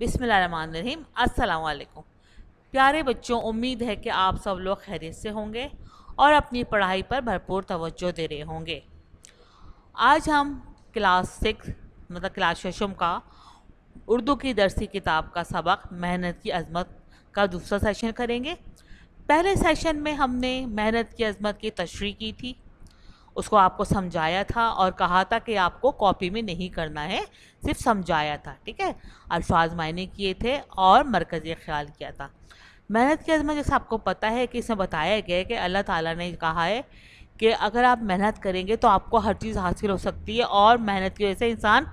बिसमीम अल्लाम प्यारे बच्चों उम्मीद है कि आप सब लोग खैरियत से होंगे और अपनी पढ़ाई पर भरपूर तवज्जो दे रहे होंगे आज हम क्लास सिक्स मतलब क्लास शशम का उर्दू की दरसी किताब का सबक मेहनत की अजमत का दूसरा सेशन करेंगे पहले सेशन में हमने मेहनत की अजमत की तशरी की थी उसको आपको समझाया था और कहा था कि आपको कॉपी में नहीं करना है सिर्फ समझाया था ठीक है अल्फाज मायने किए थे और मरकज़ी ख्याल किया था मेहनत की अजमत जैसे आपको पता है कि इसमें बताया गया है कि अल्लाह ताला ने कहा है कि अगर आप मेहनत करेंगे तो आपको हर चीज़ हासिल हो सकती है और मेहनत की वजह से इंसान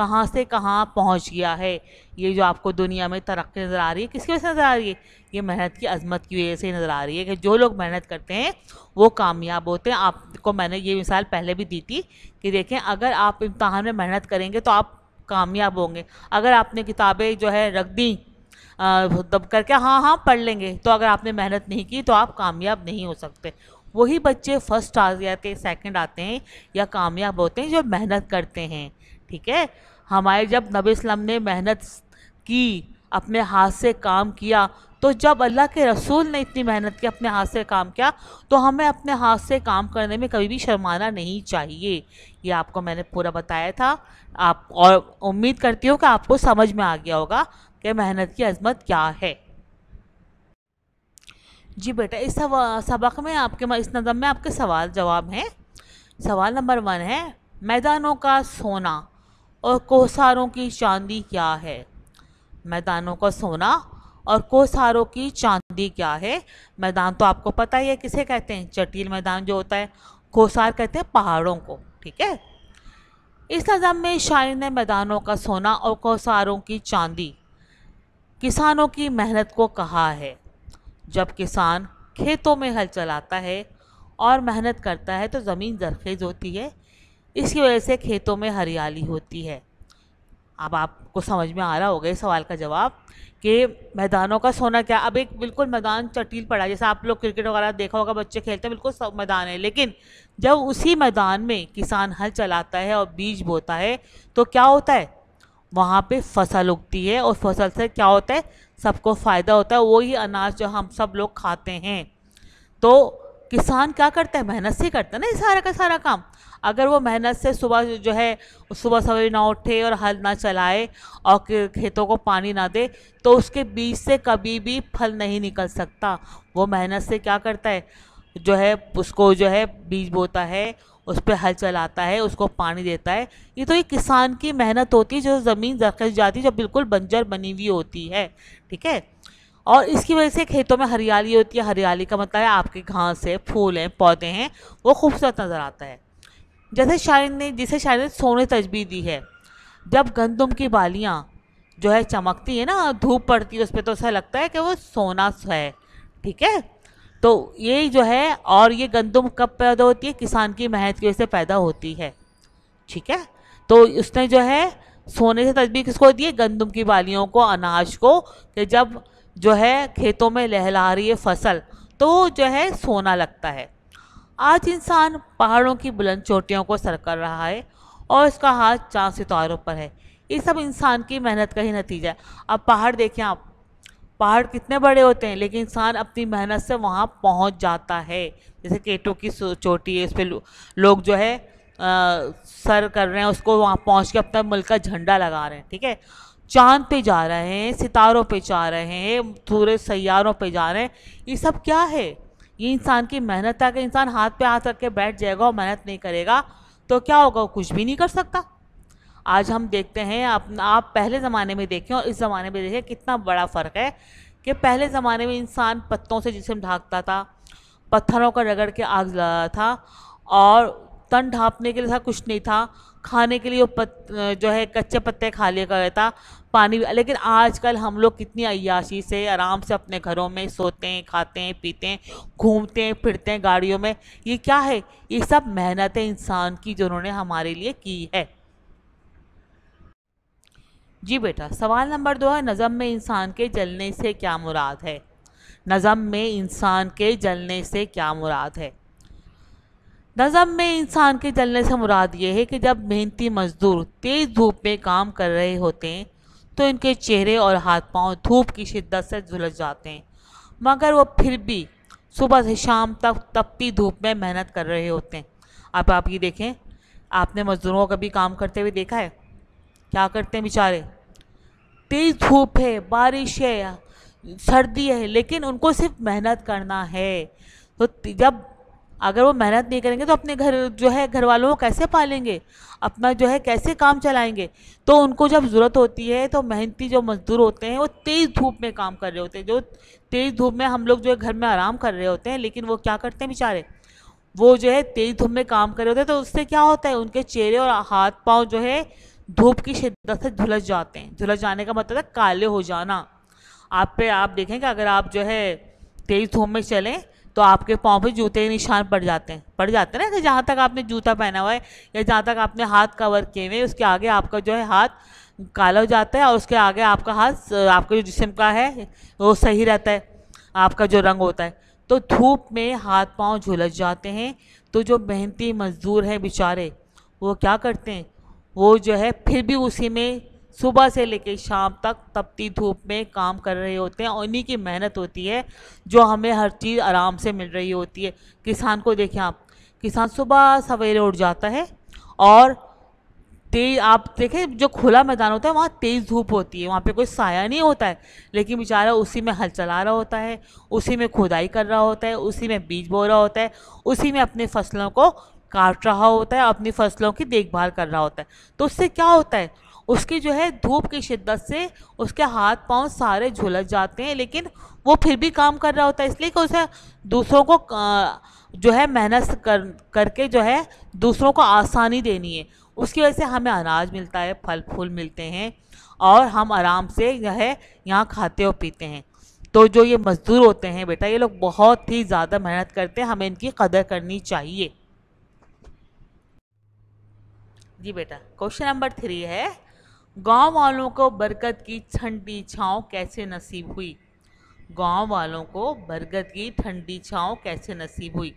कहाँ से कहाँ पहुँच गया है ये जो आपको दुनिया में तरक्की नज़र आ रही है किसकी वजह से नज़र आ रही है ये मेहनत की अजमत की वजह से नज़र आ रही है कि जो लोग मेहनत करते हैं वो कामयाब होते हैं आपको मैंने ये मिसाल पहले भी दी थी कि देखें अगर आप इम्तहान में मेहनत करेंगे तो आप कामयाब होंगे अगर आपने किताबें जो है रख दी दब करके हाँ हाँ पढ़ लेंगे तो अगर आपने मेहनत नहीं की तो आप कामयाब नहीं हो सकते वही बच्चे फर्स्ट आ जाते सेकंड सेकेंड आते हैं या कामयाब होते हैं जो मेहनत करते हैं ठीक है हमारे जब नबी इस्लाम ने मेहनत की अपने हाथ से काम किया तो जब अल्लाह के रसूल ने इतनी मेहनत की अपने हाथ से काम किया तो हमें अपने हाथ से काम करने में कभी भी शर्माना नहीं चाहिए ये आपको मैंने पूरा बताया था आप और उम्मीद करती हूँ कि आपको समझ में आ गया होगा कि मेहनत की अजमत क्या है जी बेटा इस सबक में आपके इस नज़म में आपके सवाल जवाब हैं सवाल नंबर वन है मैदानों का सोना और कोसारों की चांदी क्या है मैदानों का सोना और कोसारों की चांदी क्या है मैदान तो आपको पता ही है किसे कहते हैं चटील मैदान जो होता है कोसार कहते हैं पहाड़ों को ठीक है इस नज़म में शायर ने मैदानों का सोना और कोसारों की चांदी किसानों की मेहनत को कहा है जब किसान खेतों में हल चलाता है और मेहनत करता है तो ज़मीन जरखेज़ होती है इसकी वजह से खेतों में हरियाली होती है अब आपको समझ में आ रहा होगा इस सवाल का जवाब कि मैदानों का सोना क्या अब एक बिल्कुल मैदान चटील पड़ा जैसे आप लोग क्रिकेट वगैरह देखा होगा बच्चे खेलते हैं बिल्कुल सब मैदान है लेकिन जब उसी मैदान में किसान हल चलाता है और बीज बोता है तो क्या होता है वहाँ पे फसल उगती है और फसल से क्या होता है सबको फ़ायदा होता है वही अनाज जो हम सब लोग खाते हैं तो किसान क्या करता है मेहनत से करता है ना ये सारा का सारा काम अगर वो मेहनत से सुबह जो है सुबह सवेरे ना उठे और हल ना चलाए और खेतों को पानी ना दे तो उसके बीज से कभी भी फल नहीं निकल सकता वो मेहनत से क्या करता है जो है उसको जो है बीज बोता है उस पर हल चलाता है उसको पानी देता है ये तो एक किसान की मेहनत होती है जो ज़मीन जखिस जाती है जो बिल्कुल बंजर बनी हुई होती है ठीक है और इसकी वजह से खेतों में हरियाली होती है हरियाली का मतलब है आपके घास है फूल हैं पौधे हैं वो खूबसूरत नज़र आता है जैसे शायर ने जिसे शायर ने सोने तजबी दी है जब गंदम की बालियाँ जो है चमकती है ना धूप पड़ती है उस पर तो ऐसा लगता है कि वो सोना है ठीक है तो ये जो है और ये गंदम कब पैदा होती है किसान की मेहनत की वजह से पैदा होती है ठीक है तो उसने जो है सोने से तस्वीर किसको दी है गंदम की बालियों को अनाज को कि जब जो है खेतों में लहला रही है फसल तो जो है सोना लगता है आज इंसान पहाड़ों की बुलंद चोटियों को सर कर रहा है और उसका हाथ चांद सितारों पर है ये सब इंसान की मेहनत का ही नतीजा है अब पहाड़ देखें आप पहाड़ कितने बड़े होते हैं लेकिन इंसान अपनी मेहनत से वहाँ पहुँच जाता है जैसे केटों की चोटी है उस पर लोग जो है आ, सर कर रहे हैं उसको वहाँ पहुँच के अपना मुल्क का झंडा लगा रहे हैं ठीक है चांद पे जा रहे हैं सितारों पे जा रहे हैं पूरे सैारों पे जा रहे हैं ये सब क्या है ये इंसान की मेहनत है अगर इंसान हाथ पे हाथ रख के बैठ जाएगा और मेहनत नहीं करेगा तो क्या होगा वो कुछ भी नहीं कर सकता आज हम देखते हैं आप, आप पहले ज़माने में देखें और इस ज़माने में देखें कितना बड़ा फ़र्क है कि पहले ज़माने में इंसान पत्तों से जिसम ढाँकता था पत्थरों का रगड़ के आग लगाता था और तन ढांपने के लिए था कुछ नहीं था खाने के लिए पत, जो है कच्चे पत्ते खा लिया गया था पानी भी लेकिन आजकल हम लोग कितनी अयाशी से आराम से अपने घरों में सोते हैं खाते हैं पीते हैं घूमते हैं फिरते हैं गाड़ियों में ये क्या है ये सब मेहनत है इंसान की जो उन्होंने हमारे लिए की है जी बेटा सवाल नंबर दो है नज़म में इंसान के जलने से क्या मुराद है नज़म में इंसान के जलने से क्या मुराद है नज़म में इंसान के जलने से मुराद ये है कि जब मेहनती मज़दूर तेज़ धूप में काम कर रहे होते हैं तो इनके चेहरे और हाथ पांव धूप की शिद्दत से झुलस जाते हैं मगर वो फिर भी सुबह से शाम तक तपती धूप में मेहनत कर रहे होते हैं अब आप ये देखें आपने मज़दूरों का भी काम करते हुए देखा है क्या करते हैं बेचारे तेज़ धूप है बारिश है सर्दी है लेकिन उनको सिर्फ मेहनत करना है तो जब अगर वो मेहनत नहीं करेंगे तो अपने घर जो है घर वालों को कैसे पालेंगे अपना जो है कैसे काम चलाएंगे तो उनको जब ज़रूरत होती है तो मेहनती जो मज़दूर होते हैं वो तेज़ धूप में काम कर रहे होते हैं जो तेज़ धूप में हम लोग जो है घर में आराम कर रहे होते हैं लेकिन वो क्या करते हैं बेचारे वो जो है तेज़ धूप में काम कर रहे होते हैं तो उससे क्या होता है उनके चेहरे और हाथ पाँव जो है धूप की शिद्दत से झुलस जाते हैं झुलस जाने का मतलब है काले हो जाना आप पे आप देखें कि अगर आप जो है तेज़ धूप में चलें तो आपके पाँव पे जूते के निशान पड़ जाते हैं पड़ जाते हैं ना कि जहाँ तक आपने जूता पहना हुआ है या जहाँ तक आपने हाथ कवर किए हुए उसके आगे आपका जो है हाथ काला हो जाता है और उसके आगे आपका हाथ आपका जो जिसम का है वो सही रहता है आपका जो रंग होता है तो धूप में हाथ पाँव झुलस जाते हैं तो जो मेहनती मज़दूर हैं बेचारे वो क्या करते हैं वो जो है फिर भी उसी में सुबह से लेकर शाम तक तपती धूप में काम कर रहे होते हैं और इन्हीं की मेहनत होती है जो हमें हर चीज़ आराम से मिल रही होती है किसान को देखें आप किसान सुबह सवेरे उठ जाता है और तेज आप देखें जो खुला मैदान होता है वहाँ तेज़ धूप होती है वहाँ पे कोई साया नहीं होता है लेकिन बेचारा उसी में हल चला रहा होता है उसी में खुदाई कर रहा होता है उसी में बीज बो रहा होता है उसी में अपनी फसलों को काट रहा होता है अपनी फसलों की देखभाल कर रहा होता है तो उससे क्या होता है उसकी जो है धूप की शिद्दत से उसके हाथ पांव सारे झुलस जाते हैं लेकिन वो फिर भी काम कर रहा होता है इसलिए कि उसे दूसरों को जो है मेहनत कर करके जो है दूसरों को आसानी देनी है उसकी वजह से हमें अनाज मिलता है फल फूल मिलते हैं और हम आराम से जो है यहाँ खाते और पीते हैं तो जो ये मज़दूर होते हैं बेटा ये लोग बहुत ही ज़्यादा मेहनत करते हैं हमें इनकी कदर करनी चाहिए जी बेटा क्वेश्चन नंबर थ्री है गांव वालों को बरगद की ठंडी छाँव कैसे नसीब हुई गांव वालों को बरगद की ठंडी छाँव कैसे नसीब हुई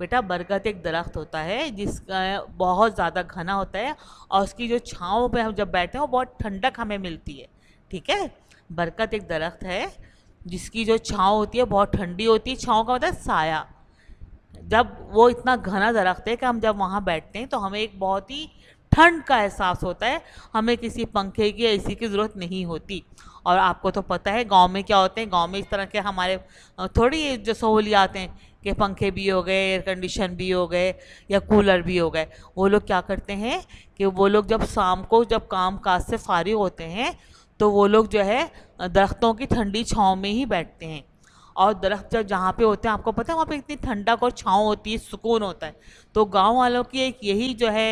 बेटा बरगद एक दरख्त होता है जिसका बहुत ज़्यादा घना होता है और उसकी जो छाँव पे हम जब बैठते हैं वो बहुत ठंडक हमें मिलती है ठीक है बरगद एक दरख्त है जिसकी जो छाँव होती है बहुत ठंडी होती है छाँव का मतलब साया जब वो इतना घना दरख्त है कि हम जब वहाँ बैठते हैं तो हमें एक बहुत ही ठंड का एहसास होता है हमें किसी पंखे की या इसी की ज़रूरत नहीं होती और आपको तो पता है गांव में क्या होते हैं गांव में इस तरह के हमारे थोड़ी जो सहूलियात हैं कि पंखे भी हो गए एयर कंडीशन भी हो गए या कूलर भी हो गए वो लोग क्या करते हैं कि वो लोग जब शाम को जब काम काज से फारिग होते हैं तो वो लोग जो है दरख्तों की ठंडी छाँव में ही बैठते हैं और दरख्त जब जहाँ पे होते हैं आपको पता है वहाँ पे इतनी ठंडक और छाँव होती है सुकून होता है तो गांव वालों की एक यही जो है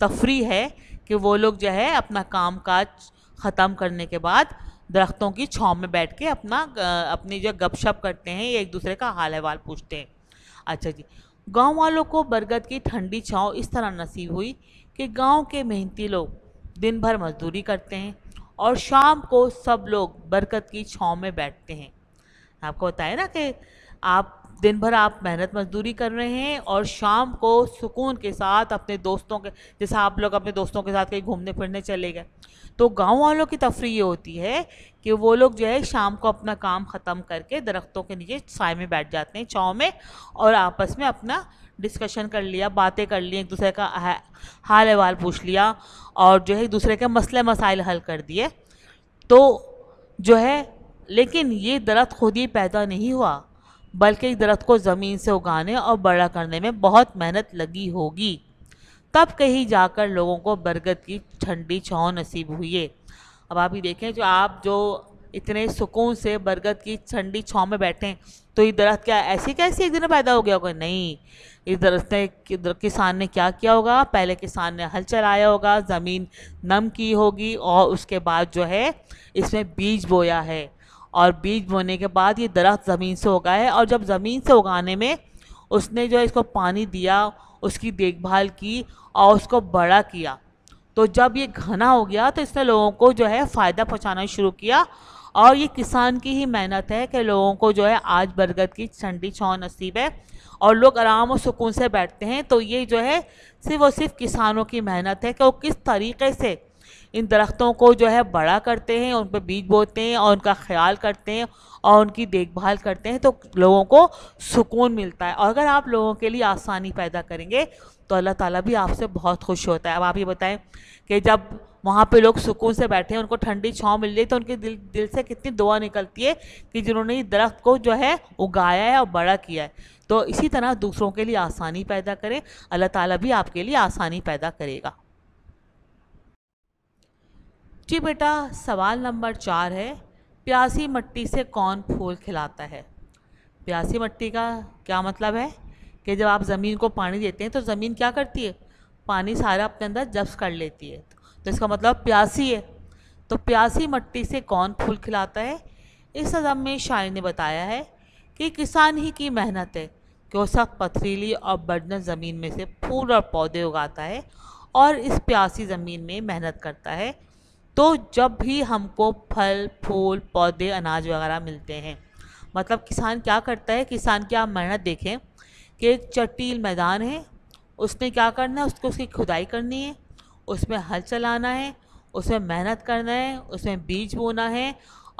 तफरी है कि वो लोग जो है अपना काम काज ख़त्म करने के बाद दरख्तों की छाँव में बैठ के अपना अपनी जो गपशप करते हैं या एक दूसरे का हाल अहवाल पूछते हैं अच्छा जी गांव वालों को बरगद की ठंडी छाँव इस तरह नसीब हुई कि गांव के मेहनती लोग दिन भर मजदूरी करते हैं और शाम को सब लोग बरगद की छाँव में बैठते हैं आपको बताया ना कि आप दिन भर आप मेहनत मजदूरी कर रहे हैं और शाम को सुकून के साथ अपने दोस्तों के जैसे आप लोग अपने दोस्तों के साथ कहीं घूमने फिरने चले गए तो गांव वालों की तफरी ये होती है कि वो लोग जो है शाम को अपना काम ख़त्म करके दरख्तों के नीचे साय में बैठ जाते हैं चाँव में और आपस में अपना डिस्कशन कर लिया बातें कर ली एक दूसरे का हाल अहवाल पूछ लिया और जो है एक दूसरे के मसले मसाइल हल कर दिए तो जो है लेकिन ये दरख्त खुद ही पैदा नहीं हुआ बल्कि इस दरख्त को ज़मीन से उगाने और बड़ा करने में बहुत मेहनत लगी होगी तब कहीं जाकर लोगों को बरगद की ठंडी छाँव नसीब हुई है अब आप ये देखें जो आप जो इतने सुकून से बरगद की ठंडी छाँव में बैठें तो ये दरख्त क्या ऐसे कैसे एक दिन पैदा हो गया होगा नहीं इस दरख्त ने किसान ने क्या किया होगा पहले किसान ने हल चलाया होगा ज़मीन नम की होगी और उसके बाद जो है इसमें बीज बोया है और बीज बोने के बाद ये दरख्त ज़मीन से उगा है और जब ज़मीन से उगाने में उसने जो है इसको पानी दिया उसकी देखभाल की और उसको बड़ा किया तो जब ये घना हो गया तो इसने लोगों को जो है फ़ायदा पहुँचाना शुरू किया और ये किसान की ही मेहनत है कि लोगों को जो है आज बरगद की ठंडी छाँव नसीब है और लोग आराम और सुकून से बैठते हैं तो ये जो है सिर्फ और सिर्फ किसानों की मेहनत है कि वो किस तरीके से इन दरख्तों को जो है बड़ा करते हैं उन पर बीज बोते हैं और उनका ख्याल करते हैं और उनकी देखभाल करते हैं तो लोगों को सुकून मिलता है और अगर आप लोगों के लिए आसानी पैदा करेंगे तो अल्लाह ताला भी आपसे बहुत खुश होता है अब आप ये बताएं कि जब वहाँ पे लोग सुकून से बैठे हैं उनको ठंडी छाँव मिल जाए तो उनके दिल दिल से कितनी दुआ निकलती है कि जिन्होंने इस दरख्त को जो है उगाया है और बड़ा किया है तो इसी तरह दूसरों के लिए आसानी पैदा करें अल्लाह ताला भी आपके लिए आसानी पैदा करेगा जी बेटा सवाल नंबर चार है प्यासी मट्टी से कौन फूल खिलाता है प्यासी मट्टी का क्या मतलब है कि जब आप ज़मीन को पानी देते हैं तो ज़मीन क्या करती है पानी सारा अपने अंदर जब्स कर लेती है तो इसका मतलब प्यासी है तो प्यासी मट्टी से कौन फूल खिलाता है इस अदम में शायर ने बताया है कि किसान ही की मेहनत है कि वो सख्त पथरीली और बर्जन ज़मीन में से फूल और पौधे उगाता है और इस प्यासी ज़मीन में मेहनत करता है तो जब भी हमको फल फूल पौधे अनाज वगैरह मिलते हैं मतलब किसान क्या करता है किसान की आप मेहनत देखें कि एक चटील मैदान है उसने क्या करना है उसको उसकी खुदाई करनी है उसमें हल चलाना है उसमें मेहनत करना है उसमें बीज बोना है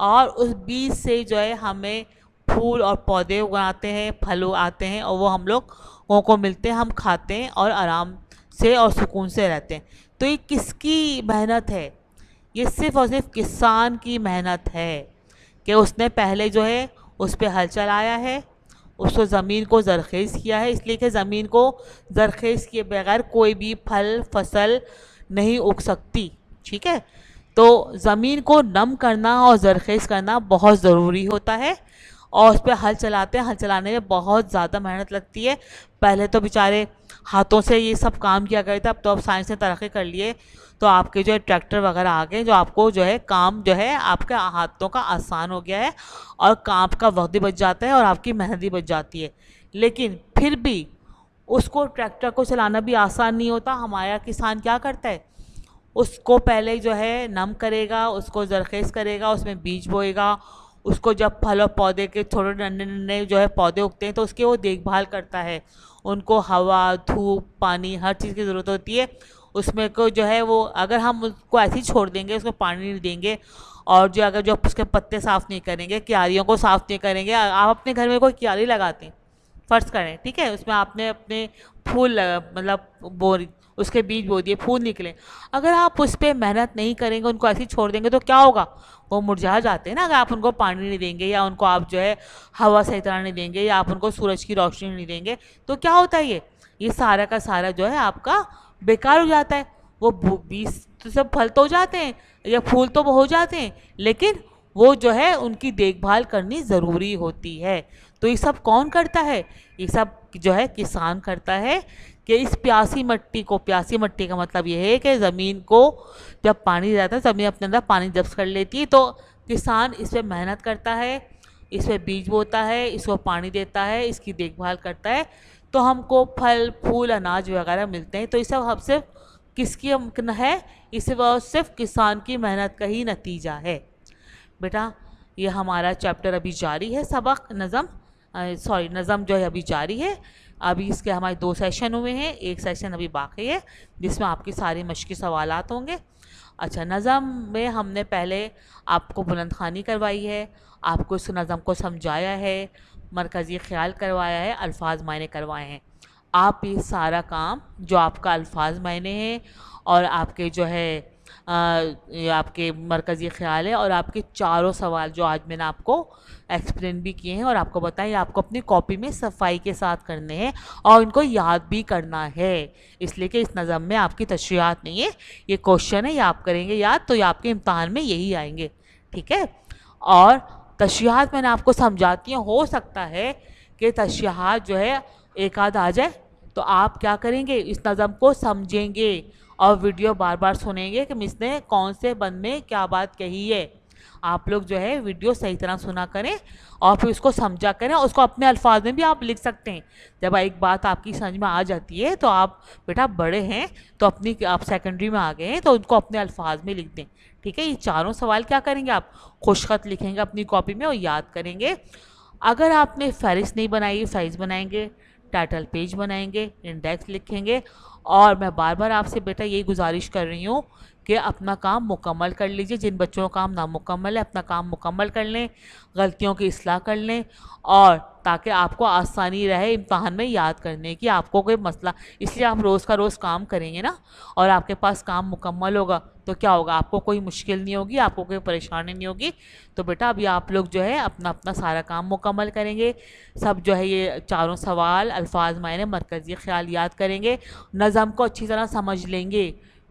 और उस बीज से जो है हमें फूल और पौधे उगाते हैं फल आते हैं और वो हम लोगों को मिलते हैं हम खाते हैं और आराम से और सुकून से रहते हैं तो ये किसकी मेहनत है ये सिर्फ और सिर्फ किसान की मेहनत है कि उसने पहले जो है उस पर हल चलाया है उसको ज़मीन को जरखेज़ किया है इसलिए कि ज़मीन को जरखेज़ किए बगैर कोई भी फल फसल नहीं उग सकती ठीक है तो ज़मीन को नम करना और जरखेज़ करना बहुत ज़रूरी होता है और उस पर हल चलाते हैं हल चलाने में बहुत ज़्यादा मेहनत लगती है पहले तो बेचारे हाथों से ये सब काम किया था अब तो अब साइंस ने तरक्की कर लिए तो आपके जो है ट्रैक्टर वगैरह आ गए जो आपको जो है काम जो है आपके हाथों का आसान हो गया है और काम का वक्त भी बच जाता है और आपकी मेहनत भी बच जाती है लेकिन फिर भी उसको ट्रैक्टर को चलाना भी आसान नहीं होता हमारा किसान क्या करता है उसको पहले जो है नम करेगा उसको जरखेज़ करेगा उसमें बीज बोएगा उसको जब फल और पौधे के थोड़े नन्हे नन्हे जो है पौधे उगते हैं तो उसकी वो देखभाल करता है उनको हवा धूप पानी हर चीज़ की ज़रूरत होती है उसमें को जो है वो अगर हम उसको ऐसे ही छोड़ देंगे उसको पानी नहीं देंगे और जो अगर जो उसके पत्ते साफ़ नहीं करेंगे क्यारियों को साफ़ नहीं करेंगे आप अपने घर में कोई क्यारी लगाते हैं फ़र्ज़ करें ठीक है उसमें आपने अपने फूल मतलब बो उसके बीज बो दिए फूल निकले अगर आप उस पर मेहनत नहीं करेंगे उनको ऐसे ही छोड़ देंगे तो क्या होगा वो मुरझा जाते हैं ना अगर आप उनको पानी नहीं देंगे या उनको आप जो है हवा सही तरह नहीं देंगे या आप उनको सूरज की रोशनी नहीं देंगे तो क्या होता है ये ये सारा का सारा जो है आपका बेकार हो जाता है वो बीज तो सब फल तो हो जाते हैं या फूल तो हो जाते हैं लेकिन वो जो है उनकी देखभाल करनी ज़रूरी होती है तो ये सब कौन करता है ये सब जो है किसान करता है कि इस प्यासी मिट्टी को प्यासी मिट्टी का मतलब यह है कि ज़मीन को जब पानी जाता है ज़मीन अपने अंदर पानी जब्त कर लेती है तो किसान इस पर मेहनत करता है इस पर बीज बोता है इसको पानी देता है इसकी देखभाल करता है तो हमको फल फूल अनाज वगैरह मिलते हैं तो इस सब हम सिर्फ किसकी अमकन है इसे वह सिर्फ किसान की मेहनत का ही नतीजा है बेटा ये हमारा चैप्टर अभी जारी है सबक नज़म सॉरी नज़म जो है अभी जारी है अभी इसके हमारे दो सेशन हुए हैं एक सेशन अभी बाकी है जिसमें आपके सारे मशक सवाल होंगे अच्छा नज़म में हमने पहले आपको बुलंद खानी करवाई है आपको इस नज़म को समझाया है मरकज़ी ख्याल करवाया है अल्फाज मायने करवाए हैं आप ये सारा काम जो आपका अल्फाज मायने हैं और आपके जो है आ, आपके मरकज़ी ख्याल है और आपके चारों सवाल जो आज मैंने आपको एक्सप्लेन भी किए हैं और आपको बताएं आपको अपनी कॉपी में सफाई के साथ करने हैं और इनको याद भी करना है इसलिए कि इस नज़म में आपकी तशरीहत नहीं है ये क्वेश्चन है ये आप करेंगे याद तो ये आपके इम्तहान में यही आएंगे ठीक है और तशियात मैंने आपको समझाती हूँ हो सकता है कि तशियात जो है एक आध आ जाए तो आप क्या करेंगे इस नज़म को समझेंगे और वीडियो बार बार सुनेंगे कि मिस ने कौन से बंद में क्या बात कही है आप लोग जो है वीडियो सही तरह सुना करें और फिर उसको समझा करें उसको अपने अल्फाज में भी आप लिख सकते हैं जब एक बात आपकी समझ में आ जाती है तो आप बेटा बड़े हैं तो अपनी आप सेकेंडरी में आ गए हैं तो उनको अपने अल्फाज में लिख दें ठीक है ये चारों सवाल क्या करेंगे आप खुशखत लिखेंगे अपनी कॉपी में और याद करेंगे अगर आपने फहरिस्त नहीं बनाई फहरिस्त बनाएंगे टाइटल पेज बनाएंगे इंडेक्स लिखेंगे और मैं बार बार आपसे बेटा यही गुजारिश कर रही हूँ कि अपना काम मुकम्मल कर लीजिए जिन बच्चों का काम नामुकम्मल है अपना काम मुकम्मल कर लें गलतियों की असलाह कर लें और ताकि आपको आसानी रहे इम्तहान में याद करने की आपको कोई मसला इसलिए आप रोज़ का रोज़ काम करेंगे ना और आपके पास काम मुकम्मल होगा तो क्या होगा आपको कोई मुश्किल नहीं होगी आपको कोई परेशानी नहीं होगी तो बेटा अभी आप लोग जो है अपना अपना सारा काम मुकम्मल करेंगे सब जो है ये चारों सवाल अल्फाज मायने मरकज़ी ख्याल याद करेंगे नज़म को अच्छी तरह समझ लेंगे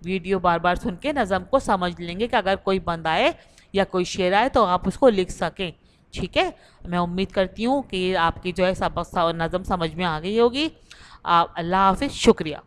वीडियो बार बार सुन के नज़म को समझ लेंगे कि अगर कोई बंद आए या कोई शेर आए तो आप उसको लिख सकें ठीक है मैं उम्मीद करती हूँ कि आपकी जो है सबक नज़म समझ में आ गई होगी आप अल्लाह हाफि शुक्रिया